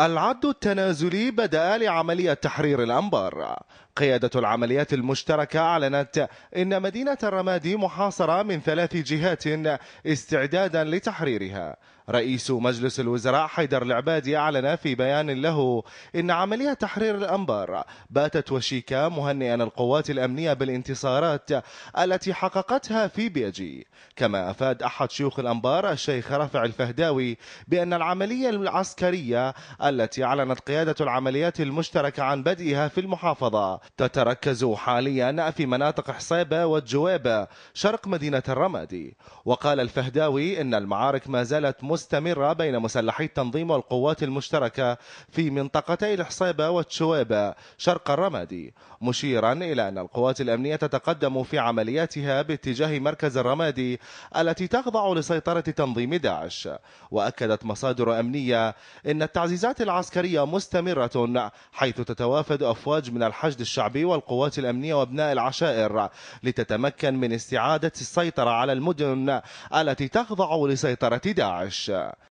العد التنازلي بدأ لعملية تحرير الأنبار قيادة العمليات المشتركة أعلنت إن مدينة الرمادي محاصرة من ثلاث جهات استعدادا لتحريرها رئيس مجلس الوزراء حيدر العبادي أعلن في بيان له إن عملية تحرير الأنبار باتت وشيكا مهنئا القوات الأمنية بالانتصارات التي حققتها في بيجي كما أفاد أحد شيوخ الأنبار الشيخ رفع الفهداوي بأن العملية العسكرية التي أعلنت قيادة العمليات المشتركة عن بدئها في المحافظة تتركز حاليا في مناطق حصيبة والجوابة شرق مدينة الرمادي وقال الفهداوي إن المعارك ما زالت مستمرة بين مسلحي التنظيم والقوات المشتركة في منطقتي الحصيبة والتشويبة شرق الرمادي مشيرا إلى أن القوات الأمنية تتقدم في عملياتها باتجاه مركز الرمادي التي تخضع لسيطرة تنظيم داعش وأكدت مصادر أمنية أن التعزيزات العسكرية مستمرة حيث تتوافد أفواج من الحشد الشعبي والقوات الأمنية وأبناء العشائر لتتمكن من استعادة السيطرة على المدن التي تخضع لسيطرة داعش uh,